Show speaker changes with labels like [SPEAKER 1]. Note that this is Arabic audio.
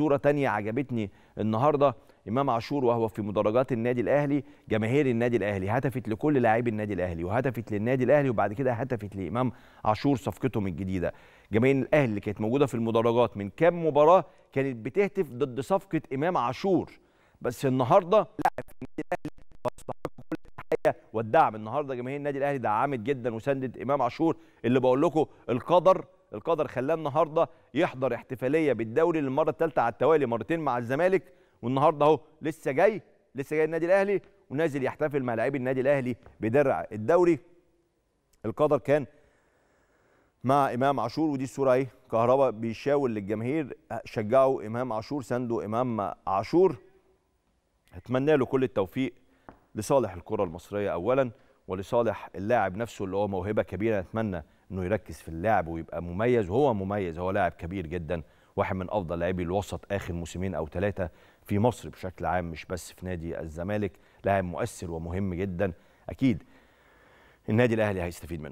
[SPEAKER 1] صورة تانية عجبتني النهاردة إمام عاشور وهو في مدرجات النادي الأهلي جماهير النادي الأهلي هتفت لكل لاعبي النادي الأهلي وهتفت للنادي الأهلي وبعد كده هتفت لإمام عاشور صفقتهم الجديدة جماهير الأهلي اللي كانت موجودة في المدرجات من كام مباراة كانت بتهتف ضد صفقة إمام عاشور بس النهاردة لاعب في النادي الأهلي واستحق كل التحية والدعم النهاردة جماهير النادي الأهلي دعمت جدا وساندت إمام عاشور اللي بقول لكم القدر القدر خلاه النهارده يحضر احتفاليه بالدوري للمره الثالثه على التوالي مرتين مع الزمالك والنهارده اهو لسه جاي لسه جاي النادي الاهلي ونازل يحتفل مع لاعبي النادي الاهلي بدرع الدوري القدر كان مع امام عاشور ودي الصوره اهي كهربا بيشاور للجماهير شجعوا امام عاشور ساندوا امام عاشور اتمنى له كل التوفيق لصالح الكره المصريه اولا ولصالح اللاعب نفسه اللي هو موهبه كبيره نتمنى انه يركز في اللعب ويبقى مميز وهو مميز هو لاعب كبير جدا واحد من افضل لاعبي الوسط اخر موسمين او ثلاثه في مصر بشكل عام مش بس في نادي الزمالك لاعب مؤثر ومهم جدا اكيد النادي الاهلي هيستفيد منه